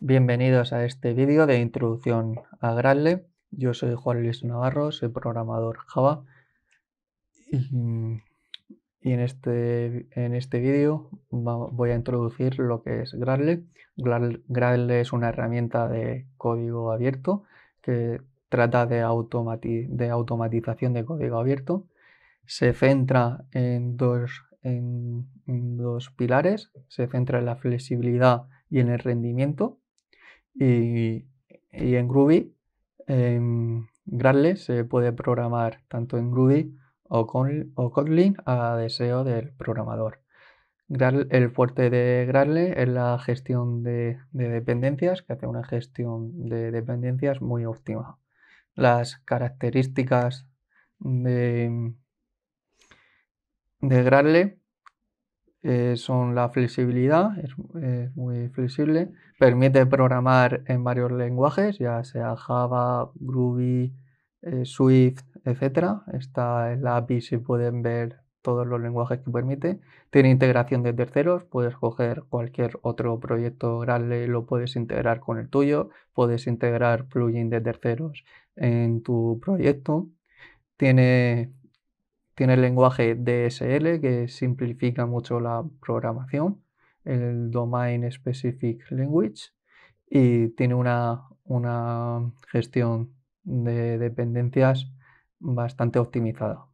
Bienvenidos a este vídeo de introducción a Gradle. Yo soy Juan Luis Navarro, soy programador Java y, en este, en este vídeo voy a introducir lo que es Gradle. Gradle es una herramienta de código abierto que trata de, automatización de código abierto. Se centra en dos, en dos pilares, se centra en la flexibilidad y en el rendimiento y, en Groovy, en Gradle se puede programar tanto en Groovy o, con, o Kotlin a deseo del programador. el fuerte de Gradle es la gestión de, dependencias, que hace una gestión de dependencias muy óptima. Las características de, de Gradle eh, son la flexibilidad, es, muy flexible, permite programar en varios lenguajes, ya sea Java, Groovy, eh, Swift, etc. Esta es la API si pueden ver todos los lenguajes que permite. Tiene integración de terceros, puedes coger cualquier otro proyecto grande, lo puedes integrar con el tuyo, puedes integrar plugin de terceros en tu proyecto. Tiene tiene el lenguaje DSL que simplifica mucho la programación, el Domain Specific Language, y tiene una, gestión de dependencias bastante optimizada.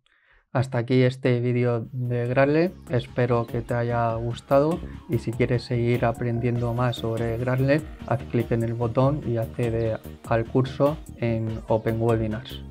Hasta aquí este vídeo de Gradle, espero que te haya gustado y si quieres seguir aprendiendo más sobre Gradle, haz clic en el botón y accede al curso en Open Webinars.